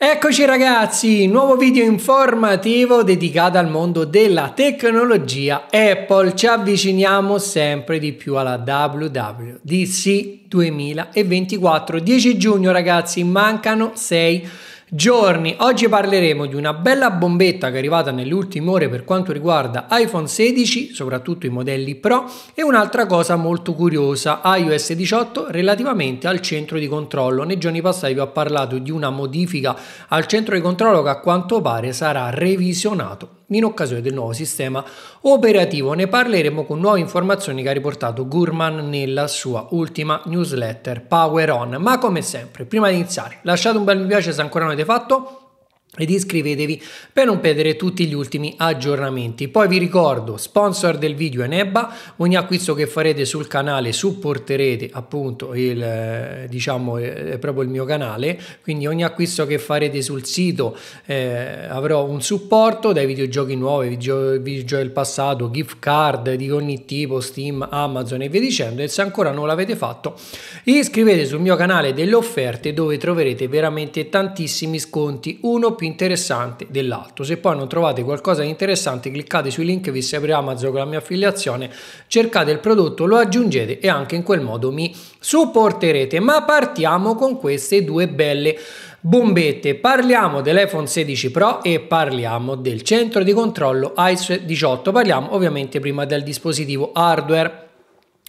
Eccoci ragazzi, nuovo video informativo dedicato al mondo della tecnologia Apple. Ci avviciniamo sempre di più alla WWDC 2024. 10 giugno ragazzi, mancano 6 giorni. Oggi parleremo di una bella bombetta che è arrivata nelle ultime ore per quanto riguarda iPhone 16, soprattutto i modelli Pro, e un'altra cosa molto curiosa, iOS 18 relativamente al centro di controllo. Nei giorni passati vi ho parlato di una modifica al centro di controllo che a quanto pare sarà revisionato in occasione del nuovo sistema operativo. Ne parleremo con nuove informazioni che ha riportato Gurman nella sua ultima newsletter Power On. Ma come sempre, prima di iniziare, lasciate un bel mi piace se ancora non avete fatto ed iscrivetevi per non perdere tutti gli ultimi aggiornamenti. Poi vi ricordo, sponsor del video è Nebba, ogni acquisto che farete sul canale supporterete appunto il, eh, diciamo, eh, proprio il mio canale, quindi ogni acquisto che farete sul sito eh, avrò un supporto dai videogiochi nuovi, video, del passato, gift card di ogni tipo, Steam, Amazon e via dicendo. E se ancora non l'avete fatto, iscrivetevi sul mio canale delle offerte dove troverete veramente tantissimi sconti, uno più interessante dell'altro. Se poi non trovate qualcosa di interessante, cliccate sui link vi serve Amazon con la mia affiliazione, cercate il prodotto, lo aggiungete e anche in quel modo mi supporterete. Ma partiamo con queste due belle bombette. Parliamo dell'iPhone 16 Pro e parliamo del centro di controllo iOS 18. Parliamo ovviamente prima del dispositivo hardware.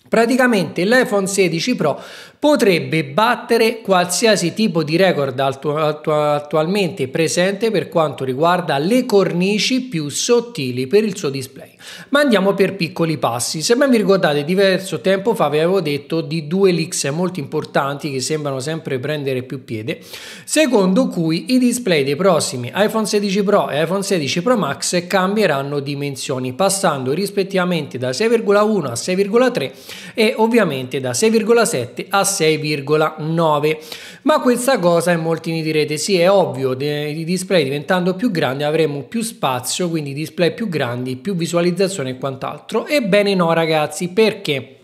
Praticamente l'iPhone 16 Pro potrebbe battere qualsiasi tipo di record attu attu attualmente presente per quanto riguarda le cornici più sottili per il suo display. Ma andiamo per piccoli passi. Se ben vi ricordate, diverso tempo fa vi avevo detto di due leaks molto importanti che sembrano sempre prendere più piede, secondo cui i display dei prossimi iPhone 16 Pro e iPhone 16 Pro Max cambieranno dimensioni, passando rispettivamente da 6,1 a 6,3 e ovviamente da 6,7 a 6,9 ma questa cosa in molti mi direte sì è ovvio i display diventando più grandi avremo più spazio quindi display più grandi più visualizzazione e quant'altro ebbene no ragazzi perché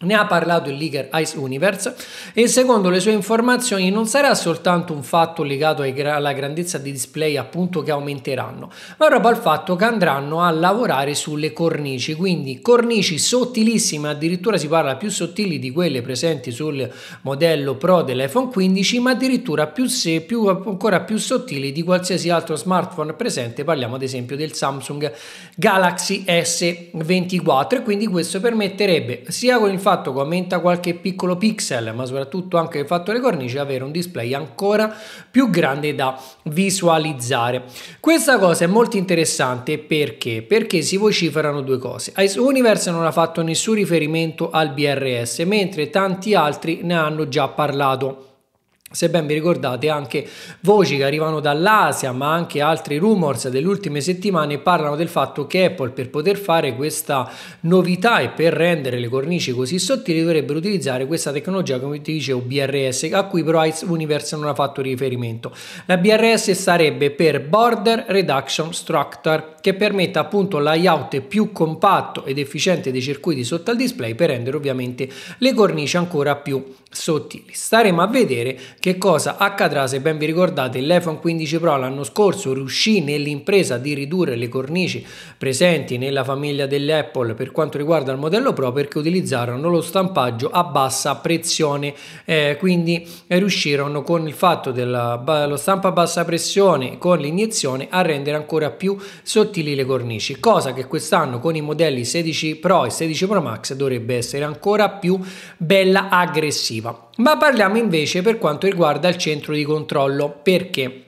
ne ha parlato il leaker Ice Universe e secondo le sue informazioni non sarà soltanto un fatto legato alla grandezza di display appunto che aumenteranno, ma proprio al fatto che andranno a lavorare sulle cornici, quindi cornici sottilissime, addirittura si parla più sottili di quelle presenti sul modello Pro dell'iPhone 15, ma addirittura più se, più, ancora più sottili di qualsiasi altro smartphone presente, parliamo ad esempio del Samsung Galaxy S24 e quindi questo permetterebbe sia con il fatto che aumenta qualche piccolo pixel, ma soprattutto anche il fatto le cornici, avere un display ancora più grande da visualizzare. Questa cosa è molto interessante perché? Perché si vociferano due cose. Ice Universe non ha fatto nessun riferimento al BRS, mentre tanti altri ne hanno già parlato. Se ben vi ricordate anche voci che arrivano dall'Asia, ma anche altri rumors delle ultime settimane parlano del fatto che Apple per poter fare questa novità e per rendere le cornici così sottili dovrebbero utilizzare questa tecnologia come ti dicevo BRS a cui però Universe non ha fatto riferimento. La BRS sarebbe per Border Reduction Structure che permette appunto un layout più compatto ed efficiente dei circuiti sotto al display per rendere ovviamente le cornici ancora più sottili. Staremo a vedere che cosa accadrà se ben vi ricordate l'iPhone 15 Pro l'anno scorso riuscì nell'impresa di ridurre le cornici presenti nella famiglia dell'Apple per quanto riguarda il modello Pro perché utilizzarono lo stampaggio a bassa pressione, eh, quindi riuscirono con il fatto dello stampa a bassa pressione con l'iniezione a rendere ancora più sottili le cornici, cosa che quest'anno con i modelli 16 Pro e 16 Pro Max dovrebbe essere ancora più bella aggressiva. Ma parliamo invece per quanto riguarda il centro di controllo, perché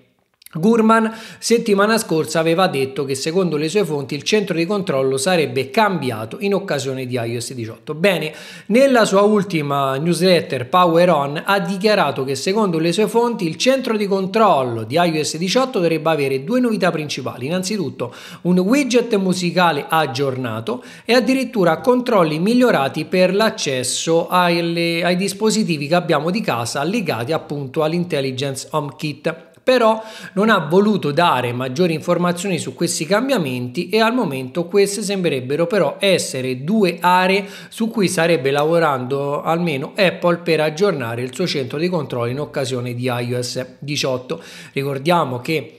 Gurman settimana scorsa aveva detto che secondo le sue fonti il centro di controllo sarebbe cambiato in occasione di iOS 18. Bene, nella sua ultima newsletter Power On ha dichiarato che secondo le sue fonti il centro di controllo di iOS 18 dovrebbe avere due novità principali. Innanzitutto un widget musicale aggiornato e addirittura controlli migliorati per l'accesso alle, ai dispositivi che abbiamo di casa legati appunto all'intelligence home kit però non ha voluto dare maggiori informazioni su questi cambiamenti e al momento queste sembrerebbero però essere due aree su cui sarebbe lavorando almeno Apple per aggiornare il suo centro di controllo in occasione di iOS 18. Ricordiamo che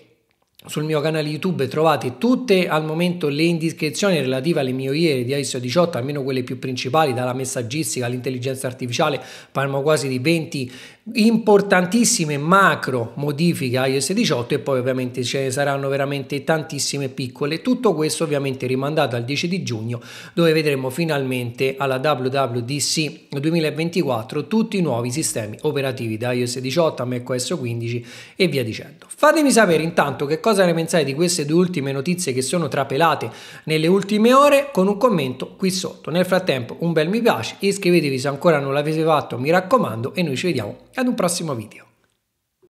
sul mio canale YouTube trovate tutte al momento le indiscrezioni relative alle mie ieri di ISO 18, almeno quelle più principali, dalla messaggistica all'intelligenza artificiale, parliamo quasi di 20 importantissime macro modifiche a iOS 18 e poi ovviamente ce ne saranno veramente tantissime piccole. Tutto questo ovviamente rimandato al 10 di giugno dove vedremo finalmente alla WWDC 2024 tutti i nuovi sistemi operativi da iOS 18 a macOS 15 e via dicendo. Fatemi sapere intanto che cosa ne pensate di queste due ultime notizie che sono trapelate nelle ultime ore con un commento qui sotto. Nel frattempo un bel mi piace, iscrivetevi se ancora non l'avete fatto mi raccomando e noi ci vediamo É no próximo vídeo.